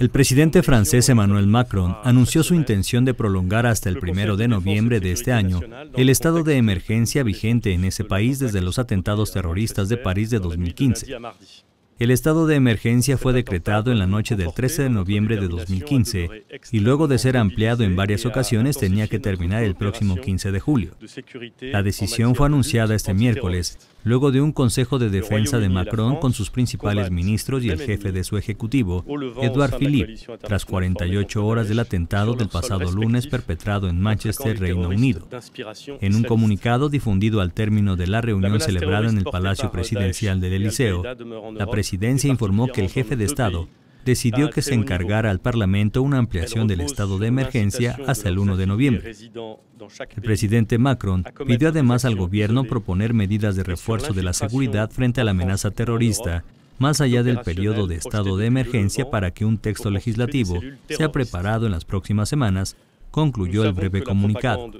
El presidente francés Emmanuel Macron anunció su intención de prolongar hasta el primero de noviembre de este año el estado de emergencia vigente en ese país desde los atentados terroristas de París de 2015. El estado de emergencia fue decretado en la noche del 13 de noviembre de 2015 y luego de ser ampliado en varias ocasiones tenía que terminar el próximo 15 de julio. La decisión fue anunciada este miércoles luego de un Consejo de Defensa de Macron con sus principales ministros y el jefe de su ejecutivo, Edouard Philippe, tras 48 horas del atentado del pasado lunes perpetrado en Manchester, Reino Unido. En un comunicado difundido al término de la reunión celebrada en el Palacio Presidencial del Eliseo, la presidencia informó que el jefe de Estado decidió ah, que se encargara al Parlamento una ampliación del estado de emergencia hasta el 1 de noviembre. El presidente Macron pidió además al gobierno proponer medidas de refuerzo de la seguridad frente a la amenaza terrorista más allá del periodo de estado de emergencia para que un texto legislativo sea preparado en las próximas semanas, concluyó el breve comunicado.